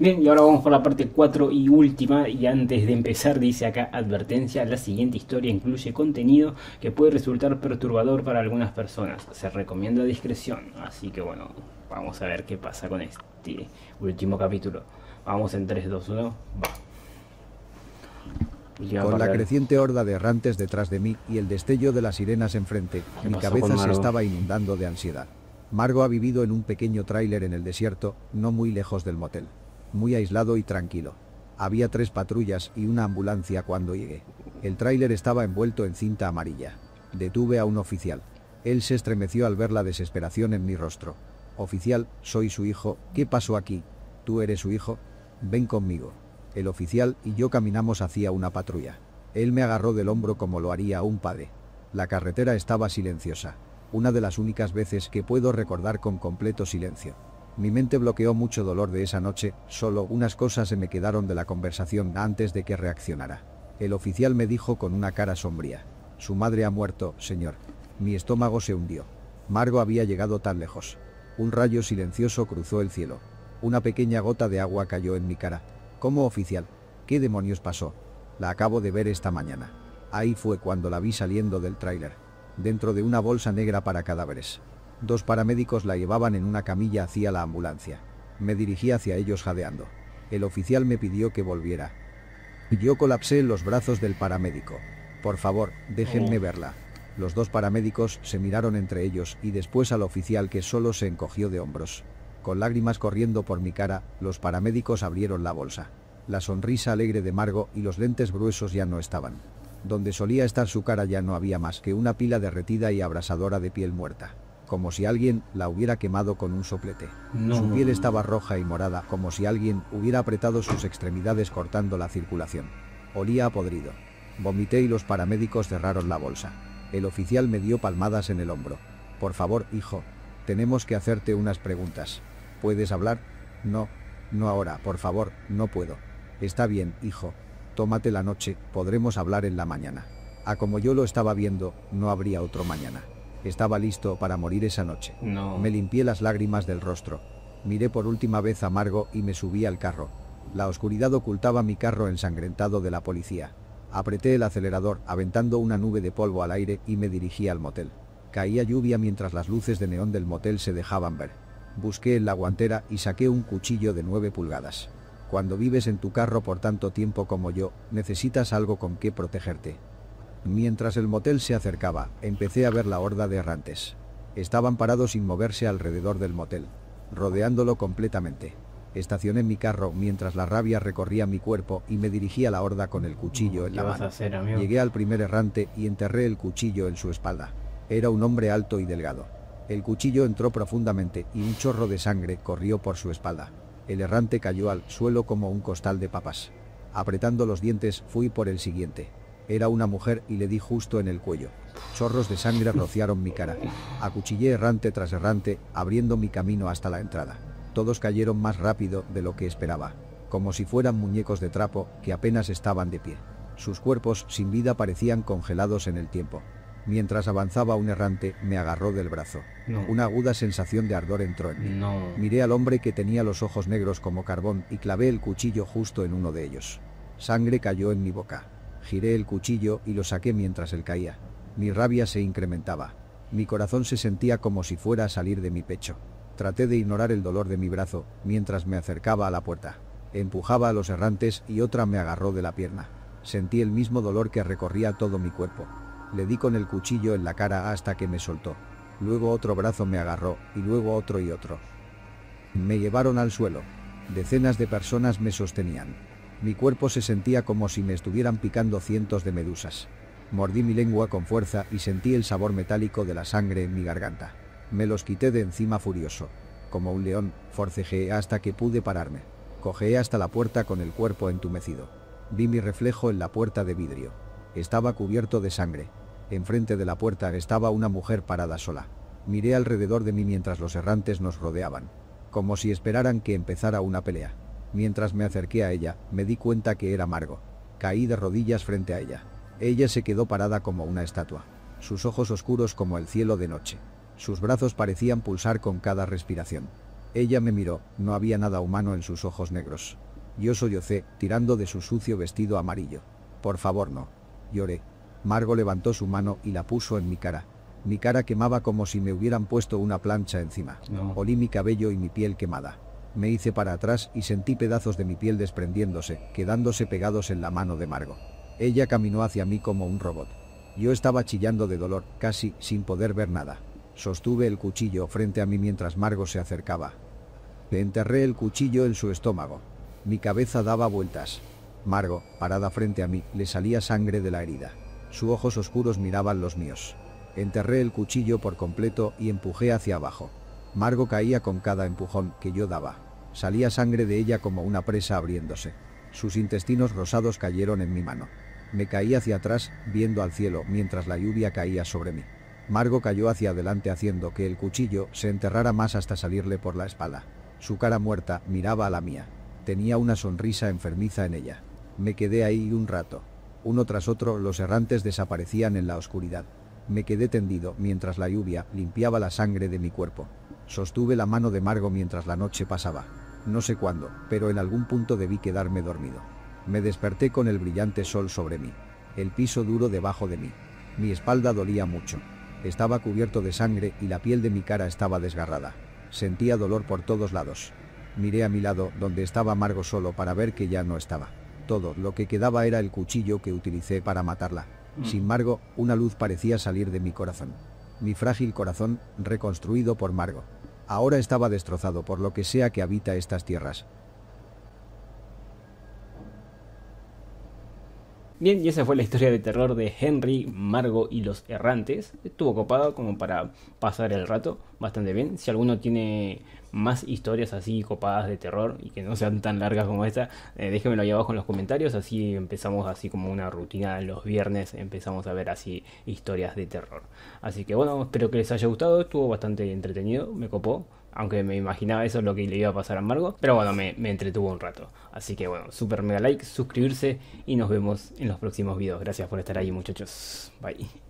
Bien, y ahora vamos por la parte 4 y última, y antes de empezar dice acá advertencia, la siguiente historia incluye contenido que puede resultar perturbador para algunas personas, se recomienda discreción, así que bueno, vamos a ver qué pasa con este último capítulo. Vamos en 3, 2, 1, va. Con la creciente horda de errantes detrás de mí y el destello de las sirenas enfrente, mi cabeza se estaba inundando de ansiedad. Margo ha vivido en un pequeño tráiler en el desierto, no muy lejos del motel muy aislado y tranquilo. Había tres patrullas y una ambulancia cuando llegué. El tráiler estaba envuelto en cinta amarilla. Detuve a un oficial. Él se estremeció al ver la desesperación en mi rostro. Oficial, soy su hijo, ¿qué pasó aquí? ¿Tú eres su hijo? Ven conmigo. El oficial y yo caminamos hacia una patrulla. Él me agarró del hombro como lo haría un padre. La carretera estaba silenciosa, una de las únicas veces que puedo recordar con completo silencio. Mi mente bloqueó mucho dolor de esa noche, solo unas cosas se me quedaron de la conversación antes de que reaccionara. El oficial me dijo con una cara sombría. Su madre ha muerto, señor. Mi estómago se hundió. Margo había llegado tan lejos. Un rayo silencioso cruzó el cielo. Una pequeña gota de agua cayó en mi cara. ¿Cómo oficial? ¿Qué demonios pasó? La acabo de ver esta mañana. Ahí fue cuando la vi saliendo del tráiler. Dentro de una bolsa negra para cadáveres. Dos paramédicos la llevaban en una camilla hacia la ambulancia. Me dirigí hacia ellos jadeando. El oficial me pidió que volviera. Yo colapsé en los brazos del paramédico. Por favor, déjenme oh. verla. Los dos paramédicos se miraron entre ellos y después al oficial que solo se encogió de hombros. Con lágrimas corriendo por mi cara, los paramédicos abrieron la bolsa. La sonrisa alegre de Margo y los lentes gruesos ya no estaban. Donde solía estar su cara ya no había más que una pila derretida y abrasadora de piel muerta como si alguien la hubiera quemado con un soplete. Su piel estaba roja y morada, como si alguien hubiera apretado sus extremidades cortando la circulación. Olía a podrido. Vomité y los paramédicos cerraron la bolsa. El oficial me dio palmadas en el hombro. Por favor, hijo, tenemos que hacerte unas preguntas. ¿Puedes hablar? No, no ahora, por favor, no puedo. Está bien, hijo. Tómate la noche, podremos hablar en la mañana. A ah, como yo lo estaba viendo, no habría otro mañana. Estaba listo para morir esa noche. No. Me limpié las lágrimas del rostro. Miré por última vez a Margo y me subí al carro. La oscuridad ocultaba mi carro ensangrentado de la policía. Apreté el acelerador, aventando una nube de polvo al aire y me dirigí al motel. Caía lluvia mientras las luces de neón del motel se dejaban ver. Busqué en la guantera y saqué un cuchillo de 9 pulgadas. Cuando vives en tu carro por tanto tiempo como yo, necesitas algo con qué protegerte. Mientras el motel se acercaba, empecé a ver la horda de errantes. Estaban parados sin moverse alrededor del motel, rodeándolo completamente. Estacioné mi carro mientras la rabia recorría mi cuerpo y me dirigí a la horda con el cuchillo en la mano. Llegué al primer errante y enterré el cuchillo en su espalda. Era un hombre alto y delgado. El cuchillo entró profundamente y un chorro de sangre corrió por su espalda. El errante cayó al suelo como un costal de papas. Apretando los dientes, fui por el siguiente. Era una mujer y le di justo en el cuello. Chorros de sangre rociaron mi cara. Acuchillé errante tras errante, abriendo mi camino hasta la entrada. Todos cayeron más rápido de lo que esperaba, como si fueran muñecos de trapo que apenas estaban de pie. Sus cuerpos sin vida parecían congelados en el tiempo. Mientras avanzaba un errante, me agarró del brazo. Una aguda sensación de ardor entró en mí. Miré al hombre que tenía los ojos negros como carbón y clavé el cuchillo justo en uno de ellos. Sangre cayó en mi boca. Giré el cuchillo y lo saqué mientras él caía. Mi rabia se incrementaba. Mi corazón se sentía como si fuera a salir de mi pecho. Traté de ignorar el dolor de mi brazo mientras me acercaba a la puerta. Empujaba a los errantes y otra me agarró de la pierna. Sentí el mismo dolor que recorría todo mi cuerpo. Le di con el cuchillo en la cara hasta que me soltó. Luego otro brazo me agarró y luego otro y otro. Me llevaron al suelo. Decenas de personas me sostenían. Mi cuerpo se sentía como si me estuvieran picando cientos de medusas. Mordí mi lengua con fuerza y sentí el sabor metálico de la sangre en mi garganta. Me los quité de encima furioso. Como un león, forcejé hasta que pude pararme. Cojeé hasta la puerta con el cuerpo entumecido. Vi mi reflejo en la puerta de vidrio. Estaba cubierto de sangre. Enfrente de la puerta estaba una mujer parada sola. Miré alrededor de mí mientras los errantes nos rodeaban. Como si esperaran que empezara una pelea. Mientras me acerqué a ella, me di cuenta que era Margo. Caí de rodillas frente a ella. Ella se quedó parada como una estatua. Sus ojos oscuros como el cielo de noche. Sus brazos parecían pulsar con cada respiración. Ella me miró, no había nada humano en sus ojos negros. Yo sollocé, tirando de su sucio vestido amarillo. Por favor no. Lloré. Margo levantó su mano y la puso en mi cara. Mi cara quemaba como si me hubieran puesto una plancha encima. Olí mi cabello y mi piel quemada. Me hice para atrás y sentí pedazos de mi piel desprendiéndose, quedándose pegados en la mano de Margo. Ella caminó hacia mí como un robot. Yo estaba chillando de dolor, casi sin poder ver nada. Sostuve el cuchillo frente a mí mientras Margo se acercaba. Le enterré el cuchillo en su estómago. Mi cabeza daba vueltas. Margo, parada frente a mí, le salía sangre de la herida. Sus ojos oscuros miraban los míos. Enterré el cuchillo por completo y empujé hacia abajo. Margo caía con cada empujón que yo daba. Salía sangre de ella como una presa abriéndose. Sus intestinos rosados cayeron en mi mano. Me caí hacia atrás, viendo al cielo, mientras la lluvia caía sobre mí. Margo cayó hacia adelante haciendo que el cuchillo se enterrara más hasta salirle por la espalda. Su cara muerta miraba a la mía. Tenía una sonrisa enfermiza en ella. Me quedé ahí un rato. Uno tras otro los errantes desaparecían en la oscuridad. Me quedé tendido mientras la lluvia limpiaba la sangre de mi cuerpo. Sostuve la mano de Margo mientras la noche pasaba. No sé cuándo, pero en algún punto debí quedarme dormido. Me desperté con el brillante sol sobre mí. El piso duro debajo de mí. Mi espalda dolía mucho. Estaba cubierto de sangre y la piel de mi cara estaba desgarrada. Sentía dolor por todos lados. Miré a mi lado, donde estaba Margo solo, para ver que ya no estaba. Todo lo que quedaba era el cuchillo que utilicé para matarla. Mm. Sin embargo, una luz parecía salir de mi corazón. Mi frágil corazón, reconstruido por Margo ahora estaba destrozado por lo que sea que habita estas tierras. Bien, y esa fue la historia de terror de Henry, Margo y los errantes. Estuvo copado como para pasar el rato bastante bien. Si alguno tiene más historias así copadas de terror y que no sean tan largas como esta, eh, déjenmelo ahí abajo en los comentarios. Así empezamos así como una rutina los viernes. Empezamos a ver así historias de terror. Así que bueno, espero que les haya gustado. Estuvo bastante entretenido, me copó aunque me imaginaba eso lo que le iba a pasar a Margo, pero bueno, me, me entretuvo un rato. Así que bueno, super mega like, suscribirse y nos vemos en los próximos videos. Gracias por estar ahí muchachos. Bye.